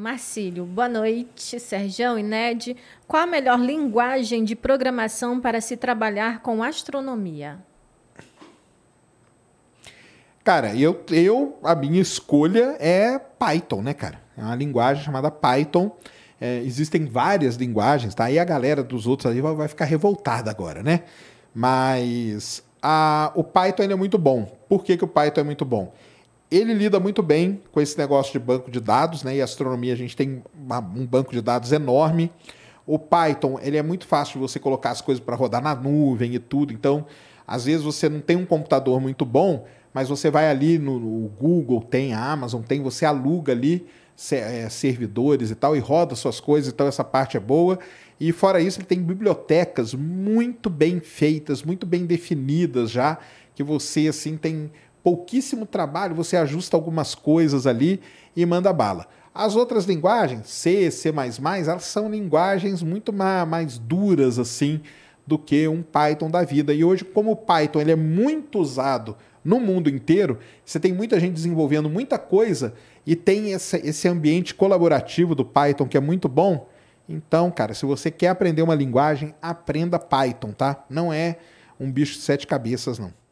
Marcílio, boa noite. Sergão e Ned, qual a melhor linguagem de programação para se trabalhar com astronomia? Cara, eu, eu a minha escolha é Python, né, cara? É uma linguagem chamada Python. É, existem várias linguagens, tá? Aí a galera dos outros aí vai ficar revoltada agora, né? Mas a, o Python é muito bom. Por que, que o Python é muito bom? Ele lida muito bem com esse negócio de banco de dados, né? E astronomia, a gente tem uma, um banco de dados enorme. O Python, ele é muito fácil de você colocar as coisas para rodar na nuvem e tudo. Então, às vezes você não tem um computador muito bom, mas você vai ali no, no Google, tem a Amazon, tem, você aluga ali é, servidores e tal, e roda suas coisas, então essa parte é boa. E fora isso, ele tem bibliotecas muito bem feitas, muito bem definidas já, que você assim tem pouquíssimo trabalho, você ajusta algumas coisas ali e manda bala. As outras linguagens, C, C++, elas são linguagens muito mais duras assim do que um Python da vida. E hoje, como o Python ele é muito usado no mundo inteiro, você tem muita gente desenvolvendo muita coisa e tem esse ambiente colaborativo do Python que é muito bom. Então, cara, se você quer aprender uma linguagem, aprenda Python, tá? Não é um bicho de sete cabeças, não.